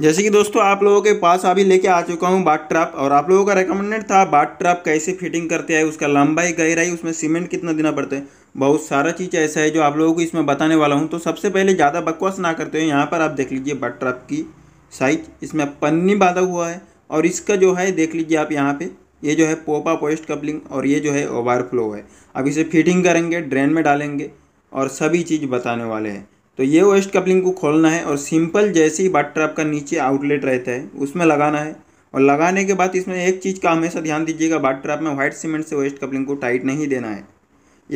जैसे कि दोस्तों आप लोगों के पास अभी लेके आ चुका हूँ बाट ट्रैप और आप लोगों का रिकमेंडेड था बाट ट्रैप कैसे फिटिंग करते हैं उसका लंबाई गहराई उसमें सीमेंट कितना देना पड़ता है बहुत सारा चीज़ ऐसा है जो आप लोगों को इसमें बताने वाला हूँ तो सबसे पहले ज़्यादा बकवास ना करते हुए यहाँ पर आप देख लीजिए बाट ट्रैप की साइज इसमें पन्नी बांधा हुआ है और इसका जो है देख लीजिए आप यहाँ पर ये जो है पोपा पोस्ट कपलिंग और ये जो है ओवरफ्लो है अब इसे फिटिंग करेंगे ड्रेन में डालेंगे और सभी चीज़ बताने वाले हैं तो ये वेस्ट कपलिंग को खोलना है और सिंपल जैसे ही बाट ट्रैप का नीचे आउटलेट रहता है उसमें लगाना है और लगाने के बाद इसमें एक चीज़ का हमेशा ध्यान दीजिएगा बाट ट्रैप में व्हाइट सीमेंट से वेस्ट कपलिंग को टाइट नहीं देना है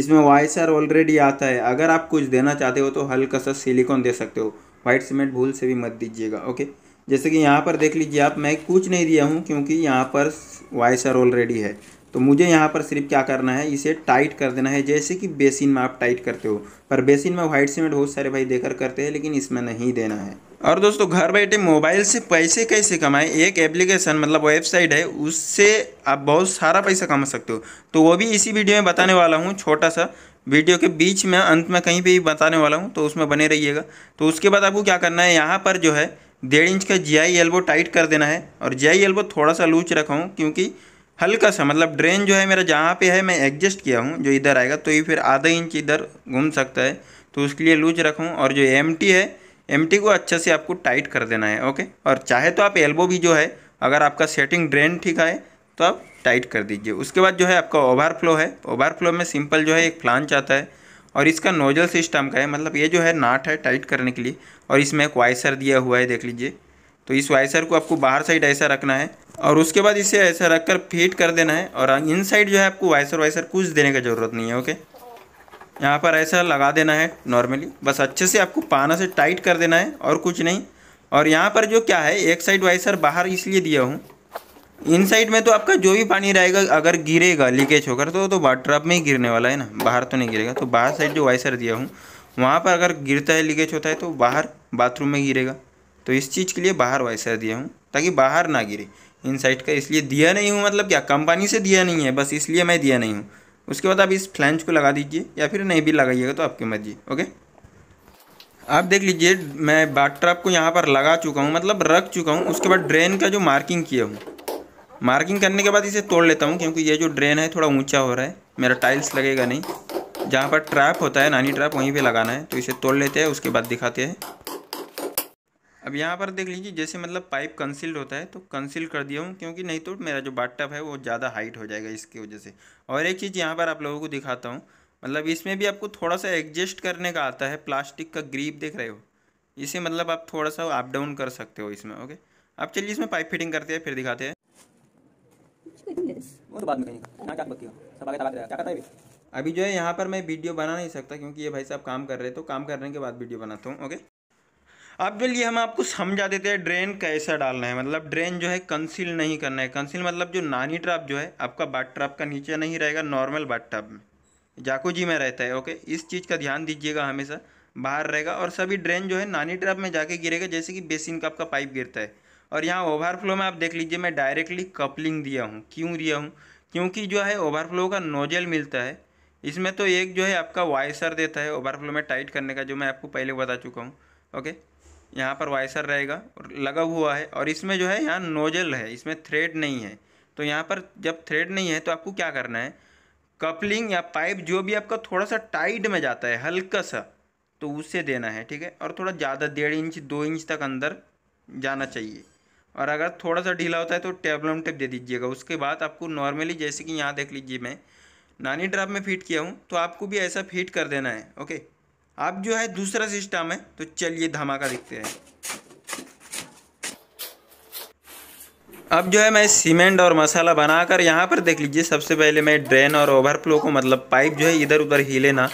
इसमें वाई ऑलरेडी आता है अगर आप कुछ देना चाहते हो तो हल्का सा सिलिकॉन दे सकते हो व्हाइट सीमेंट भूल से भी मत दीजिएगा ओके जैसे कि यहाँ पर देख लीजिए आप मैं कुछ नहीं दिया हूँ क्योंकि यहाँ पर वाई ऑलरेडी है तो मुझे यहाँ पर सिर्फ क्या करना है इसे टाइट कर देना है जैसे कि बेसिन में आप टाइट करते हो पर बेसिन में व्हाइट सीमेंट बहुत सारे भाई देकर करते हैं लेकिन इसमें नहीं देना है और दोस्तों घर बैठे मोबाइल से पैसे कैसे कमाएं एक एप्लीकेशन मतलब वेबसाइट है उससे आप बहुत सारा पैसा कमा सकते हो तो वो भी इसी वीडियो में बताने वाला हूँ छोटा सा वीडियो के बीच में अंत में कहीं भी बताने वाला हूँ तो उसमें बने रहिएगा तो उसके बाद आपको क्या करना है यहाँ पर जो है डेढ़ इंच का जी आई एल्बो टाइट कर देना है और जी आई एल्बो थोड़ा सा लूच रखा हूँ क्योंकि हल्का सा मतलब ड्रेन जो है मेरा जहाँ पे है मैं एडजस्ट किया हूँ जो इधर आएगा तो ये फिर आधा इंच इधर घूम सकता है तो उसके लिए लूज रखूँ और जो एम है एम को अच्छे से आपको टाइट कर देना है ओके और चाहे तो आप एल्बो भी जो है अगर आपका सेटिंग ड्रेन ठीक है तो आप टाइट कर दीजिए उसके बाद जो है आपका ओवरफ्लो है ओवरफ्लो में सिंपल जो है एक फ्लांच आता है और इसका नोजल सिस्टम का है मतलब ये जो है नाट है टाइट करने के लिए और इसमें एक वाइसर दिया हुआ है देख लीजिए तो इस वाइसर को आपको बाहर साइड ऐसा रखना है और उसके बाद इसे ऐसा रख कर फिट कर देना है और इनसाइड जो है आपको वाइसर वाइसर कुछ देने का ज़रूरत नहीं है ओके यहाँ पर ऐसा लगा देना है नॉर्मली बस अच्छे से आपको पाना से टाइट कर देना है और कुछ नहीं और यहाँ पर जो क्या है एक साइड वाइसर बाहर इसलिए दिया हूँ इन साइड में तो आपका जो भी पानी रहेगा अगर गिरेगा लीकेज होकर तो तो ट्रप में ही गिरने वाला है ना बाहर तो नहीं गिरेगा तो बाहर साइड जो वाइसर दिया हूँ वहाँ पर अगर गिरता है लीकेज होता है तो बाहर बाथरूम में गिरेगा तो इस चीज़ के लिए बाहर वाइसर दिया हूँ ताकि बाहर ना गिरे इनसाइट का इसलिए दिया नहीं हूँ मतलब क्या कंपनी से दिया नहीं है बस इसलिए मैं दिया नहीं हूँ उसके बाद आप इस फ्लैंज को लगा दीजिए या फिर नहीं भी लगाइएगा तो आपकी मर्जी ओके आप देख लीजिए मैं बाट ट्रैप को यहाँ पर लगा चुका हूँ मतलब रख चुका हूँ उसके बाद ड्रेन का जो मार्किंग किया हूँ मार्किंग करने के बाद इसे तोड़ लेता हूँ क्योंकि ये जो ड्रेन है थोड़ा ऊँचा हो रहा है मेरा टाइल्स लगेगा नहीं जहाँ पर ट्रैप होता है नानी ट्रैप वहीं पर लगाना है तो इसे तोड़ लेते हैं उसके बाद दिखाते हैं अब यहाँ पर देख लीजिए जैसे मतलब पाइप कंसील्ड होता है तो कंसील कर दिया हूँ क्योंकि नहीं तो मेरा जो बाटअप है वो ज़्यादा हाइट हो जाएगा इसकी वजह से और एक चीज़ यहाँ पर आप लोगों को दिखाता हूँ मतलब इसमें भी आपको थोड़ा सा एडजस्ट करने का आता है प्लास्टिक का ग्रीप देख रहे हो इसे मतलब आप थोड़ा सा अप डाउन कर सकते हो इसमें ओके अब चलिए इसमें पाइप फिटिंग करते हैं फिर दिखाते हैं तो अभी जो है यहाँ पर मैं वीडियो बना नहीं सकता क्योंकि ये भाई साहब काम कर रहे हैं तो काम करने के बाद वीडियो बनाता हूँ ओके अब चलिए हम आपको समझा देते हैं ड्रेन कैसा डालना है मतलब ड्रेन जो है कंसील नहीं करना है कंसील मतलब जो नानी ट्राप जो है आपका बाट ट्राप का नीचे नहीं रहेगा नॉर्मल बाट ट्राप में जी में रहता है ओके इस चीज़ का ध्यान दीजिएगा हमेशा बाहर रहेगा और सभी ड्रेन जो है नानी ट्राप में जाके गिरेगा जैसे कि बेसिन का आपका पाइप गिरता है और यहाँ ओवरफ्लो में आप देख लीजिए मैं डायरेक्टली कपलिंग दिया हूँ क्यों दिया हूँ क्योंकि जो है ओवरफ्लो का नोजल मिलता है इसमें तो एक जो है आपका वायसर देता है ओवरफ्लो में टाइट करने का जो मैं आपको पहले बता चुका हूँ ओके यहाँ पर वाइसर रहेगा और लगा हुआ है और इसमें जो है यहाँ नोजल है इसमें थ्रेड नहीं है तो यहाँ पर जब थ्रेड नहीं है तो आपको क्या करना है कपलिंग या पाइप जो भी आपका थोड़ा सा टाइट में जाता है हल्का सा तो उससे देना है ठीक है और थोड़ा ज़्यादा डेढ़ इंच दो इंच तक अंदर जाना चाहिए और अगर थोड़ा सा ढीला होता है तो टेबलम टेप दे दीजिएगा उसके बाद आपको नॉर्मली जैसे कि यहाँ देख लीजिए मैं नानी ड्राफ में फिट किया हूँ तो आपको भी ऐसा फिट कर देना है ओके अब जो है दूसरा सिस्टम है तो चलिए धमाका दिखते हैं अब जो है मैं सीमेंट और मसाला बनाकर यहाँ पर देख लीजिए सबसे पहले मैं ड्रेन और ओवरफ्लो को मतलब पाइप जो है इधर उधर हिले ना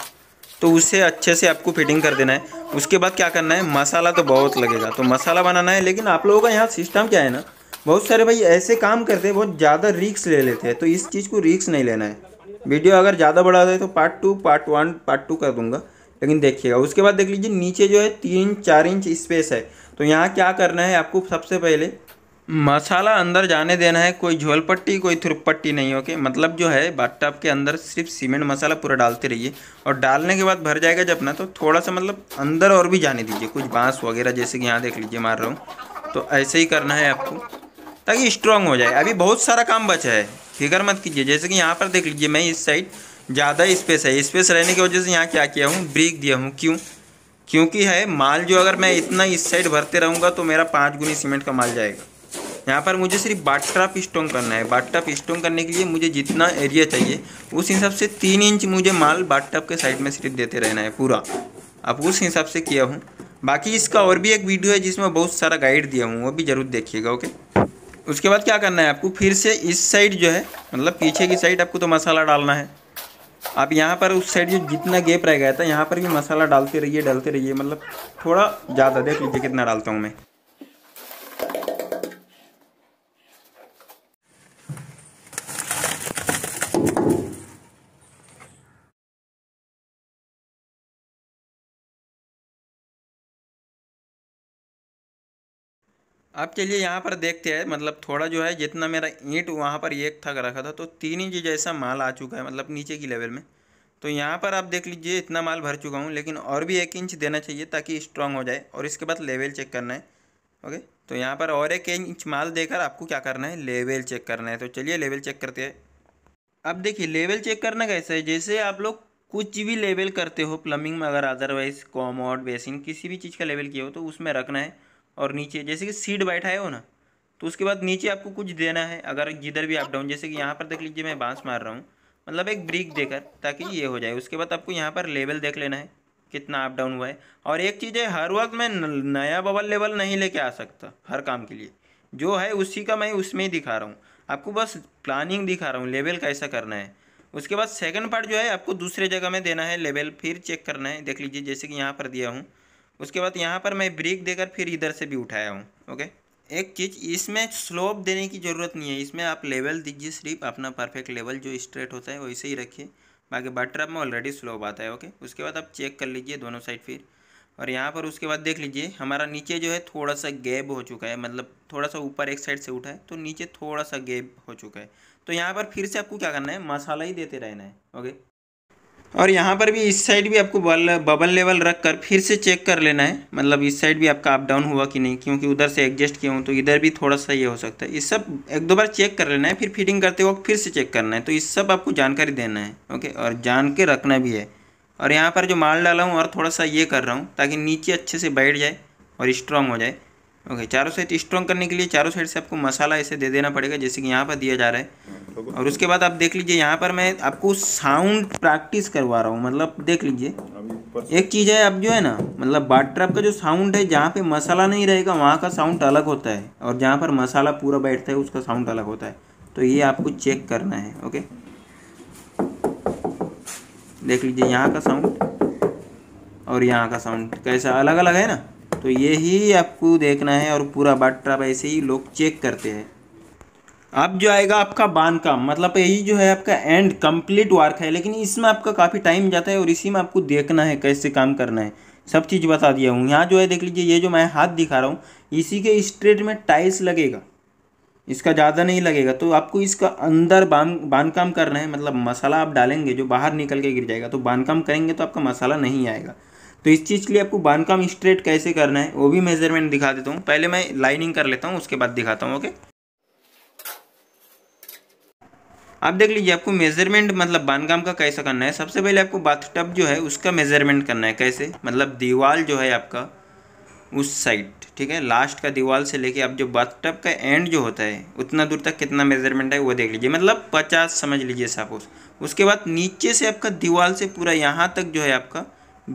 तो उसे अच्छे से आपको फिटिंग कर देना है उसके बाद क्या करना है मसाला तो बहुत लगेगा तो मसाला बनाना है लेकिन आप लोगों का यहाँ सिस्टम क्या है ना बहुत सारे भाई ऐसे काम करते हैं बहुत ज़्यादा रिक्स ले लेते हैं तो इस चीज़ को रिक्स नहीं लेना है वीडियो अगर ज़्यादा बढ़ा दे तो part two part one part two कर दूंगा लेकिन देखिएगा उसके बाद देख लीजिए नीचे जो है तीन चार इंच स्पेस है तो यहाँ क्या करना है आपको सबसे पहले मसाला अंदर जाने देना है कोई झोलपट्टी कोई पट्टी नहीं ओके मतलब जो है बाथटब के अंदर सिर्फ सीमेंट मसाला पूरा डालते रहिए और डालने के बाद भर जाएगा जब ना तो थोड़ा सा मतलब अंदर और भी जाने दीजिए कुछ बांस वगैरह जैसे कि यहाँ देख लीजिए मार रहा हूँ तो ऐसे ही करना है आपको ताकि स्ट्रांग हो जाए अभी बहुत सारा काम बचा है फिक्र मत कीजिए जैसे कि यहाँ पर देख लीजिए मैं इस साइड ज़्यादा स्पेस है स्पेस रहने की वजह से यहाँ क्या किया हूँ ब्रिक दिया हूँ क्यों क्योंकि है माल जो अगर मैं इतना इस साइड भरते रहूँगा तो मेरा पाँच गुनी सीमेंट का माल जाएगा यहाँ पर मुझे सिर्फ बाटा पिस्टोंग करना है बाटा पिस्टोंग करने के लिए मुझे जितना एरिया चाहिए उस हिसाब से तीन इंच मुझे माल बाटअप के साइड में सिर्फ देते रहना है पूरा अब उस हिसाब से किया हूँ बाकी इसका और भी एक वीडियो है जिसमें बहुत सारा गाइड दिया हूँ वो भी ज़रूर देखिएगा ओके उसके बाद क्या करना है आपको फिर से इस साइड जो है मतलब पीछे की साइड आपको तो मसाला डालना है आप यहाँ पर उस साइड जो जितना गेप रह गया था यहाँ पर भी मसाला डालते रहिए डालते रहिए मतलब थोड़ा ज़्यादा देख लीजिए कितना डालता हूँ मैं अब चलिए यहाँ पर देखते हैं मतलब थोड़ा जो है जितना मेरा ईंट वहाँ पर एक थक रखा था तो तीन इंच जैसा माल आ चुका है मतलब नीचे की लेवल में तो यहाँ पर आप देख लीजिए इतना माल भर चुका हूँ लेकिन और भी एक इंच देना चाहिए ताकि स्ट्रांग हो जाए और इसके बाद लेवल चेक करना है ओके तो यहाँ पर और एक इंच माल देकर आपको क्या करना है लेवल चेक करना है तो चलिए लेवल चेक करते हैं अब देखिए लेवल चेक करना कैसा है जैसे आप लोग कुछ भी लेवल करते हो प्लम्बिंग में अगर अदरवाइज कॉमोड बेसिन किसी भी चीज़ का लेवल किया हो तो उसमें रखना है और नीचे जैसे कि सीट बैठाए हो ना तो उसके बाद नीचे आपको कुछ देना है अगर जिधर भी आप डाउन जैसे कि यहाँ पर देख लीजिए मैं बांस मार रहा हूँ मतलब एक ब्रिक देकर ताकि ये हो जाए उसके बाद आपको यहाँ पर लेवल देख लेना है कितना अप डाउन हुआ है और एक चीज़ है हर वक्त मैं नया बबल लेवल नहीं लेके आ सकता हर काम के लिए जो है उसी का मैं उसमें ही दिखा रहा हूँ आपको बस प्लानिंग दिखा रहा हूँ लेवल कैसा करना है उसके बाद सेकंड पार्ट जो है आपको दूसरे जगह में देना है लेवल फिर चेक करना है देख लीजिए जैसे कि यहाँ पर दिया हूँ उसके बाद यहाँ पर मैं ब्रेक देकर फिर इधर से भी उठाया हूँ ओके एक चीज़ इसमें स्लोप देने की ज़रूरत नहीं है इसमें आप लेवल दीजिए सिर्फ अपना परफेक्ट लेवल जो स्ट्रेट होता है वैसे ही रखिए बाकी बटर में ऑलरेडी स्लोप आता है ओके उसके बाद आप चेक कर लीजिए दोनों साइड फिर और यहाँ पर उसके बाद देख लीजिए हमारा नीचे जो है थोड़ा सा गैप हो चुका है मतलब थोड़ा सा ऊपर एक साइड से उठा है तो नीचे थोड़ा सा गैप हो चुका है तो यहाँ पर फिर से आपको क्या करना है मसाला ही देते रहना है ओके और यहाँ पर भी इस साइड भी आपको बल बबल लेवल रख कर फिर से चेक कर लेना है मतलब इस साइड भी आपका अप डाउन हुआ कि नहीं क्योंकि उधर से एडजस्ट किया हूँ तो इधर भी थोड़ा सा ये हो सकता है इस सब एक दो बार चेक कर लेना है फिर फिटिंग करते वक्त फिर से चेक करना है तो इस सब आपको जानकारी देना है ओके और जान के रखना भी है और यहाँ पर जो माल डाला हूँ और थोड़ा सा ये कर रहा हूँ ताकि नीचे अच्छे से बैठ जाए और स्ट्रॉन्ग हो जाए ओके चारों साइड स्ट्रॉन्ग करने के लिए चारों साइड से आपको मसाला ऐसे दे देना पड़ेगा जैसे कि यहाँ पर दिया जा रहा है और उसके बाद आप देख लीजिए यहाँ पर मैं आपको साउंड प्रैक्टिस करवा रहा हूँ मतलब देख लीजिए एक चीज़ है अब जो है ना मतलब बाट ट्रैप का जो साउंड है जहाँ पे मसाला नहीं रहेगा वहाँ का साउंड अलग होता है और जहाँ पर मसाला पूरा बैठता है उसका साउंड अलग होता है तो ये आपको चेक करना है ओके देख लीजिए यहाँ का साउंड और यहाँ का साउंड कैसा अलग अलग है ना तो ये ही आपको देखना है और पूरा बाटा ऐसे ही लोग चेक करते हैं अब जो आएगा आपका बांध काम मतलब यही जो है आपका एंड कंप्लीट वर्क है लेकिन इसमें आपका काफ़ी टाइम जाता है और इसी में आपको देखना है कैसे काम करना है सब चीज़ बता दिया हूँ यहाँ जो है देख लीजिए ये जो मैं हाथ दिखा रहा हूँ इसी के स्ट्रेट में टाइल्स लगेगा इसका ज़्यादा नहीं लगेगा तो आपको इसका अंदर बांध बांध काम करना है मतलब मसाला आप डालेंगे जो बाहर निकल के गिर जाएगा तो बांध काम करेंगे तो आपका मसाला नहीं आएगा तो इस चीज़ के लिए आपको बांध काम स्ट्रेट कैसे करना है वो भी मेजरमेंट दिखा देता हूँ पहले मैं लाइनिंग कर लेता हूँ उसके बाद दिखाता हूँ ओके आप देख लीजिए आपको मेजरमेंट मतलब बांधकाम का कैसा करना है सबसे पहले आपको बाथटब जो है उसका मेजरमेंट करना है कैसे मतलब दीवाल जो है आपका उस साइड ठीक है लास्ट का दीवाल से लेके आप जो बाथटब का एंड जो होता है उतना दूर तक कितना मेजरमेंट है वो देख लीजिए मतलब पचास समझ लीजिए सपोज उसके बाद नीचे से आपका दीवाल से पूरा यहाँ तक जो है आपका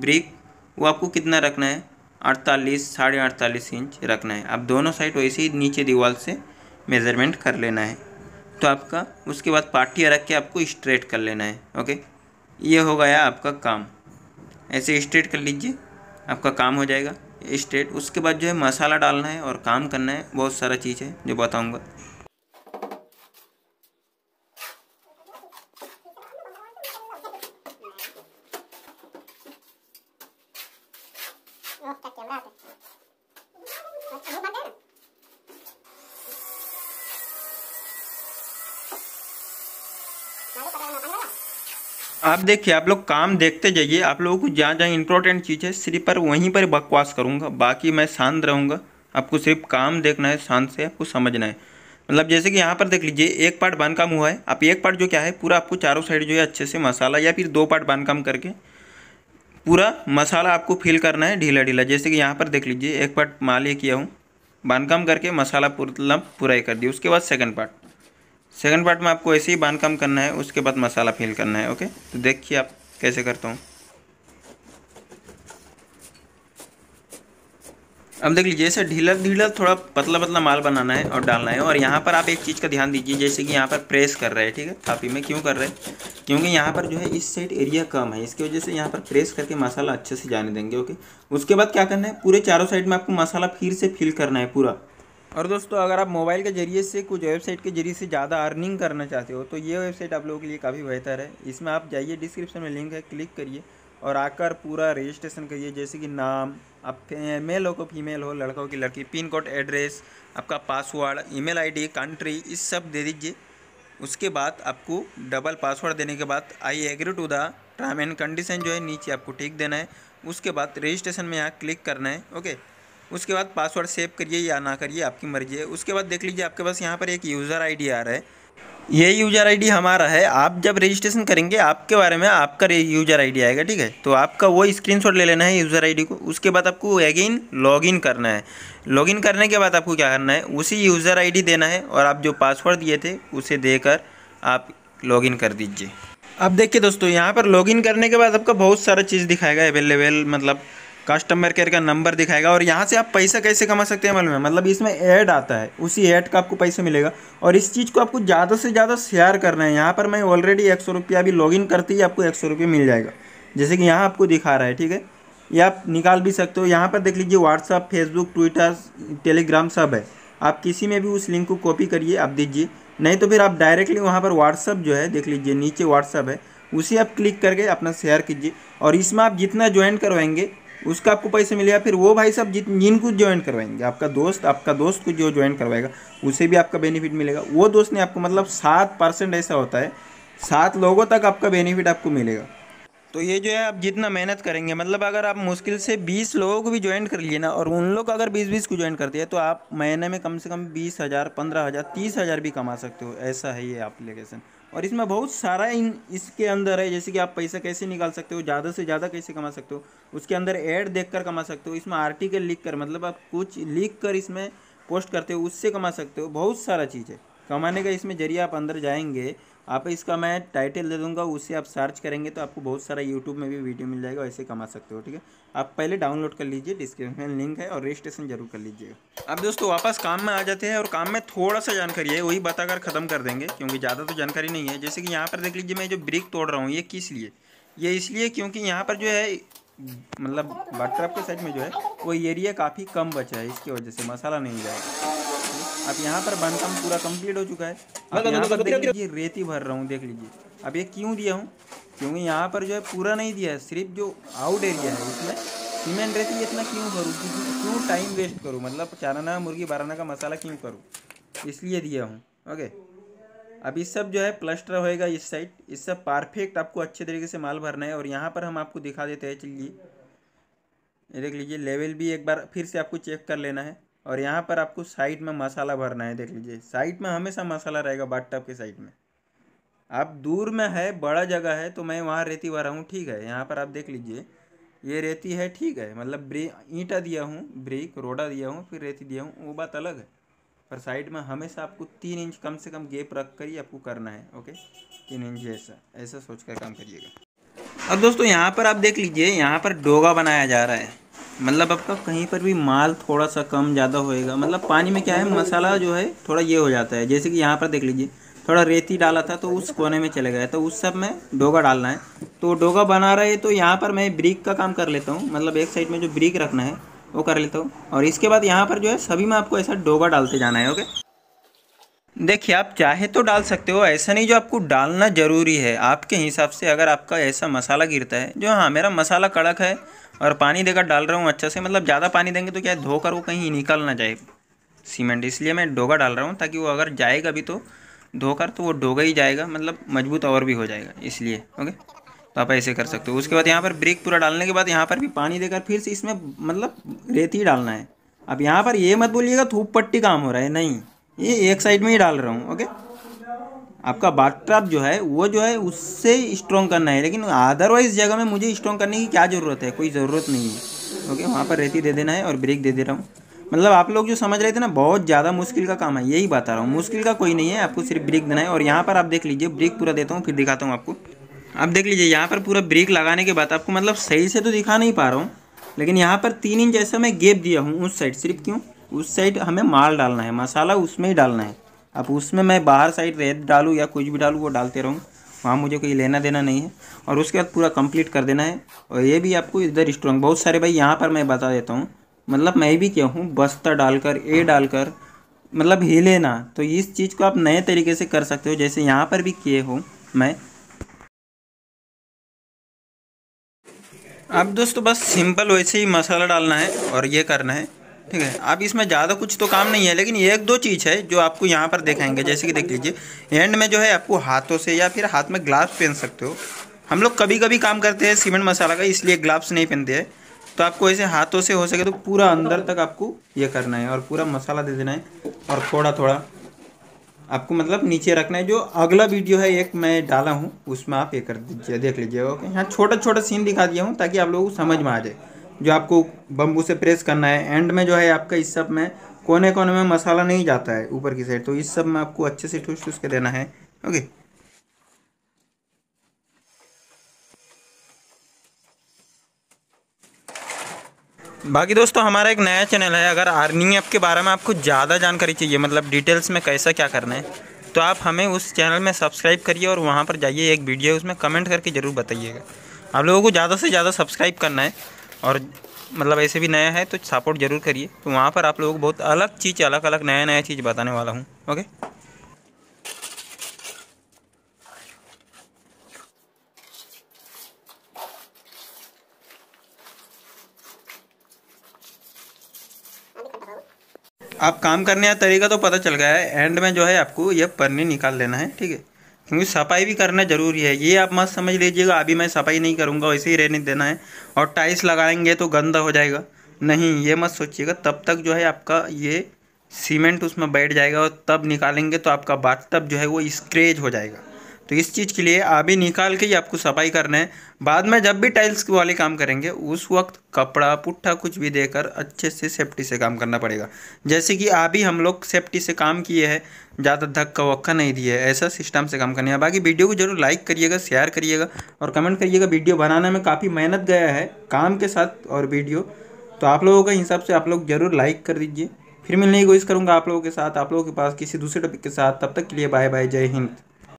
ब्रिक वो आपको कितना रखना है अड़तालीस साढ़े अड़तालीस इंच रखना है आप दोनों साइड वैसे ही नीचे दीवार से मेज़रमेंट कर लेना है तो आपका उसके बाद पाटिया रख के आपको स्ट्रेट कर लेना है ओके ये हो गया आपका काम ऐसे स्ट्रेट कर लीजिए आपका काम हो जाएगा स्ट्रेट उसके बाद जो है मसाला डालना है और काम करना है बहुत सारा चीज़ है जो बताऊँगा आप देखिए आप लोग काम देखते जाइए आप लोगों को जहाँ जहाँ इंपॉर्टेंट चीज़ है सिर्फ पर वहीं पर बकवास करूँगा बाकी मैं शांत रहूँगा आपको सिर्फ काम देखना है शांत से आपको समझना है मतलब जैसे कि यहाँ पर देख लीजिए एक पार्ट बानकाम हुआ है आप एक पार्ट जो क्या है पूरा आपको चारों साइड जो है अच्छे से मसाला या फिर दो पार्ट बानकाम करके पूरा मसाला आपको फिल करना है ढीला ढीला जैसे कि यहाँ पर देख लीजिए एक पार्ट माल ये किया हूँ बानकाम करके मसाला पूरा मतलब पूरा ही कर दिया उसके बाद सेकंड पार्ट सेकंड पार्ट में आपको ऐसे ही बांध कम करना है उसके बाद मसाला फिल करना है ओके तो देखिए आप कैसे करता हूँ अब देख लीजिए जैसे ढीला ढीला थोड़ा पतला पतला माल बनाना है और डालना है और यहाँ पर आप एक चीज़ का ध्यान दीजिए जैसे कि यहाँ पर प्रेस कर रहे हैं ठीक है थापी में क्यों कर रहे हैं क्योंकि यहाँ पर जो है इस साइड एरिया कम है इसकी वजह से यहाँ पर प्रेस करके मसाला अच्छे से जाने देंगे ओके उसके बाद क्या करना है पूरे चारों साइड में आपको मसाला फिर से फिल करना है पूरा और दोस्तों अगर आप मोबाइल के ज़रिए से कुछ वेबसाइट के ज़रिए से ज़्यादा अर्निंग करना चाहते हो तो ये वेबसाइट आप लोगों के लिए काफ़ी बेहतर है इसमें आप जाइए डिस्क्रिप्शन में लिंक है क्लिक करिए और आकर पूरा रजिस्ट्रेशन करिए जैसे कि नाम आप मेल हो को फीमेल हो लड़का हो लड़की पिन कोड एड्रेस आपका पासवर्ड ईमेल आईडी कंट्री इस सब दे दीजिए उसके बाद आपको डबल पासवर्ड देने के बाद I agree to the term and condition जो है नीचे आपको ठीक देना है उसके बाद रजिस्ट्रेशन में यहाँ क्लिक करना है ओके उसके बाद पासवर्ड सेव करिए या ना करिए आपकी मर्जी है उसके बाद देख लीजिए आपके पास यहाँ पर एक यूज़र आईडी आ रहा है ये यूज़र आईडी हमारा है आप जब रजिस्ट्रेशन करेंगे आपके बारे में आपका यूज़र आईडी आएगा ठीक है तो आपका वो स्क्रीनशॉट ले लेना है यूज़र आईडी को उसके बाद आपको अगेन लॉगिन करना है लॉगिन करने के बाद आपको क्या करना है उसी यूज़र आईडी देना है और आप जो पासवर्ड दिए थे उसे देकर आप लॉगिन कर दीजिए अब देखिए दोस्तों यहाँ पर लॉगिन करने के बाद आपका बहुत सारा चीज़ दिखाएगा अवेलेबल मतलब कस्टमर केयर का नंबर दिखाएगा और यहाँ से आप पैसा कैसे कमा सकते हैं मालूम है मतलब इसमें ऐड आता है उसी ऐड का आपको पैसा मिलेगा और इस चीज़ को आपको ज़्यादा से ज़्यादा शेयर करना है यहाँ पर मैं ऑलरेडी एक सौ रुपया अभी लॉगिन करते ही आपको एक सौ रुपये मिल जाएगा जैसे कि यहाँ आपको दिखा रहा है ठीक है ये आप निकाल भी सकते हो यहाँ पर देख लीजिए व्हाट्सअप फेसबुक ट्विटर टेलीग्राम सब है आप किसी में भी उस लिंक को कॉपी करिए आप दीजिए नहीं तो फिर आप डायरेक्टली वहाँ पर व्हाट्सअप जो है देख लीजिए नीचे व्हाट्सअप है उसे आप क्लिक करके अपना शेयर कीजिए और इसमें आप जितना ज्वाइन करवाएंगे उसका आपको पैसे मिलेगा फिर वो भाई साहब जिन जिनको ज्वाइन करवाएंगे आपका दोस्त आपका दोस्त को जो ज्वाइन करवाएगा उसे भी आपका बेनिफिट मिलेगा वो दोस्त ने आपको मतलब सात परसेंट ऐसा होता है सात लोगों तक आपका बेनिफिट आपको मिलेगा तो ये जो है आप जितना मेहनत करेंगे मतलब अगर आप मुश्किल से बीस लोगों को भी ज्वाइन कर लिए ना और उन लोग अगर बीस बीस को ज्वाइन करते हैं तो आप महीने में कम से कम बीस हज़ार पंद्रह हज़ार तीस हज़ार भी कमा सकते हो ऐसा है ये एप्लीकेशन और इसमें बहुत सारा इन इसके अंदर है जैसे कि आप पैसा कैसे निकाल सकते हो ज़्यादा से ज़्यादा कैसे कमा सकते हो उसके अंदर ऐड देख कर कमा सकते हो इसमें आर्टिकल लिख कर मतलब आप कुछ लिख कर इसमें पोस्ट करते हो उससे कमा सकते हो बहुत सारा चीज़ है कमाने का इसमें जरिए आप अंदर जाएंगे आप इसका मैं टाइटल दे दूंगा उससे आप सर्च करेंगे तो आपको बहुत सारा यूट्यूब में भी वीडियो मिल जाएगा ऐसे कमा सकते हो ठीक है आप पहले डाउनलोड कर लीजिए डिस्क्रिप्शन में लिंक है और रजिस्ट्रेशन जरूर कर लीजिएगा अब दोस्तों वापस काम में आ जाते हैं और काम में थोड़ा सा जानकारी है वही बताकर ख़त्म कर देंगे क्योंकि ज़्यादा तो जानकारी नहीं है जैसे कि यहाँ पर देख लीजिए मैं जो ब्रिक तोड़ रहा हूँ ये किस लिए ये इसलिए क्योंकि यहाँ पर जो है मतलब वाटर के साइड में जो है वो एरिया काफ़ी कम बचा है इसकी वजह से मसाला नहीं जाएगा अब यहाँ पर बन काम पूरा कंप्लीट हो चुका है अब यहाँ तो पर देख लीजिए रेती भर रहा हूँ देख लीजिए अब ये क्यों दिया हूँ क्योंकि यहाँ पर जो है पूरा नहीं दिया है सिर्फ जो आउट एरिया है उसमें सीमेंट रेती इतना क्यों करूँ क्यों टाइम वेस्ट करूँ मतलब चाराना मुर्गी बाराना का मसाला क्यों करूँ इसलिए दिया हूँ ओके अब इस सब जो है प्लस्टर होएगा इस साइड इस सब परफेक्ट आपको अच्छे तरीके से माल भरना है और यहाँ पर हम आपको दिखा देते हैं चलिए देख लीजिए लेवल भी एक बार फिर से आपको चेक कर लेना है और यहाँ पर आपको साइड में मसाला भरना है देख लीजिए साइड में हमेशा मसाला रहेगा टप के साइड में आप दूर में है बड़ा जगह है तो मैं वहाँ रेती भरा हूँ ठीक है यहाँ पर आप देख लीजिए ये रेती है ठीक है मतलब ब्री ईंटा दिया हूँ ब्रिक रोडा दिया हूँ फिर रेती दिया हूँ वो बात अलग है पर साइड में हमेशा आपको तीन इंच कम से कम गेप रख कर ही आपको करना है ओके तीन इंच ऐसा ऐसा सोच कर काम करिएगा अब दोस्तों यहाँ पर आप देख लीजिए यहाँ पर डोगा बनाया जा रहा है मतलब आपका कहीं पर भी माल थोड़ा सा कम ज़्यादा होएगा मतलब पानी में क्या है मसाला जो है थोड़ा ये हो जाता है जैसे कि यहाँ पर देख लीजिए थोड़ा रेती डाला था तो उस कोने में चले गए तो उस सब में डोगा डालना है तो डोगा बना रहे तो यहाँ पर मैं ब्रिक का काम कर लेता हूँ मतलब एक साइड में जो ब्रिक रखना है वो कर लेता हूँ और इसके बाद यहाँ पर जो है सभी में आपको ऐसा डोगा डालते जाना है ओके देखिए आप चाहे तो डाल सकते हो ऐसा नहीं जो आपको डालना ज़रूरी है आपके हिसाब से अगर आपका ऐसा मसाला गिरता है जो हाँ मेरा मसाला कड़क है और पानी देकर डाल रहा हूँ अच्छा से मतलब ज़्यादा पानी देंगे तो क्या धोकर वो कहीं निकल ना जाए सीमेंट इसलिए मैं डोगा डाल रहा हूँ ताकि वो अगर जाएगा भी तो धोकर तो वो डोगा ही जाएगा मतलब मजबूत और भी हो जाएगा इसलिए ओके तो आप ऐसे कर सकते हो उसके बाद यहाँ पर ब्रेक पूरा डालने के बाद यहाँ पर भी पानी देकर फिर से इसमें मतलब रेत ही डालना है अब यहाँ पर ये मत बोलिएगा धूप पट्टी काम हो रहा है नहीं ये एक साइड में ही डाल रहा हूँ ओके आपका बाट ट्रैप जो है वो जो है उससे स्ट्रॉन्ग करना है लेकिन अदरवाइज जगह में मुझे स्ट्रॉन्ग करने की क्या ज़रूरत है कोई ज़रूरत नहीं है ओके वहाँ पर रेती दे देना है और ब्रेक दे दे रहा हूँ मतलब आप लोग जो समझ रहे थे ना बहुत ज़्यादा मुश्किल का काम है यही बता रहा हूँ मुश्किल का कोई नहीं है आपको सिर्फ ब्रेक देना है और यहाँ पर आप देख लीजिए ब्रेक पूरा देता हूँ फिर दिखाता हूँ आपको आप देख लीजिए यहाँ पर पूरा ब्रेक लगाने के बाद आपको मतलब सही से तो दिखा नहीं पा रहा हूँ लेकिन यहाँ पर तीन इंच ऐसा मैं गेप दिया हूँ उस साइड सिर्फ क्यों उस साइड हमें माल डालना है मसाला उसमें ही डालना है अब उसमें मैं बाहर साइड रेत डालूँ या कुछ भी डालूँ वो डालते रहूँ वहाँ मुझे कोई लेना देना नहीं है और उसके बाद पूरा कंप्लीट कर देना है और ये भी आपको इधर स्ट्रॉन्ग बहुत सारे भाई यहाँ पर मैं बता देता हूँ मतलब मैं भी क्या हूँ बस्ता डालकर ए डालकर मतलब ही लेना तो इस चीज़ को आप नए तरीके से कर सकते हो जैसे यहाँ पर भी किए हो मैं अब दोस्तों बस सिंपल वैसे ही मसाला डालना है और ये करना है ठीक है अब इसमें ज़्यादा कुछ तो काम नहीं है लेकिन एक दो चीज़ है जो आपको यहाँ पर देखाएंगे जैसे कि देख लीजिए एंड में जो है आपको हाथों से या फिर हाथ में ग्लास पहन सकते हो हम लोग कभी कभी काम करते हैं सीमेंट मसाला का इसलिए ग्लाव्स नहीं पहनते हैं तो आपको ऐसे हाथों से हो सके तो पूरा अंदर तक आपको ये करना है और पूरा मसाला दे देना है और थोड़ा थोड़ा आपको मतलब नीचे रखना है जो अगला वीडियो है एक मैं डाला हूँ उसमें आप ये कर दीजिए देख लीजिए ओके यहाँ छोटा छोटा सीन दिखा दिया हूँ ताकि आप लोगों को समझ में आ जाए जो आपको बम्बू से प्रेस करना है एंड में जो है आपका इस सब में कोने कोने में मसाला नहीं जाता है ऊपर की साइड तो इस सब में आपको अच्छे से ठूस ठूस के देना है ओके बाकी दोस्तों हमारा एक नया चैनल है अगर अर्निंग ऐप e के बारे में आपको ज़्यादा जानकारी चाहिए मतलब डिटेल्स में कैसा क्या करना है तो आप हमें उस चैनल में सब्सक्राइब करिए और वहाँ पर जाइए एक वीडियो है उसमें कमेंट करके ज़रूर बताइएगा आप लोगों को ज़्यादा से ज़्यादा सब्सक्राइब करना है और मतलब ऐसे भी नया है तो सपोर्ट ज़रूर करिए तो वहाँ पर आप लोगों को बहुत अलग चीज़ अलग अलग नया नया चीज़ बताने वाला हूँ ओके आप काम करने का तरीका तो पता चल गया है एंड में जो है आपको यह पन्नी निकाल लेना है ठीक है क्योंकि सफाई भी करना ज़रूरी है ये आप मत समझ लीजिएगा अभी मैं सफाई नहीं करूँगा वैसे ही रहने देना है और टाइल्स लगाएंगे तो गंदा हो जाएगा नहीं ये मत सोचिएगा तब तक जो है आपका ये सीमेंट उसमें बैठ जाएगा और तब निकालेंगे तो आपका बाथ जो है वो स्क्रेच हो जाएगा तो इस चीज़ के लिए अभी निकाल के ही आपको सफाई करना है बाद में जब भी टाइल्स वाले काम करेंगे उस वक्त कपड़ा पुट्ठा कुछ भी देकर अच्छे से सेफ्टी से काम करना पड़ेगा जैसे कि अभी हम लोग सेफ्टी से काम किए हैं ज़्यादा धक्का वक्का नहीं दिए ऐसा सिस्टम से काम करना है बाकी वीडियो को जरूर लाइक करिएगा शेयर करिएगा और कमेंट करिएगा वीडियो बनाने में काफ़ी मेहनत गया है काम के साथ और वीडियो तो आप लोगों के हिसाब से आप लोग ज़रूर लाइक कर दीजिए फिर मिलने की कोशिश करूँगा आप लोगों के साथ आप लोगों के पास किसी दूसरे टॉपिक के साथ तब तक के लिए बाय बाय जय हिंद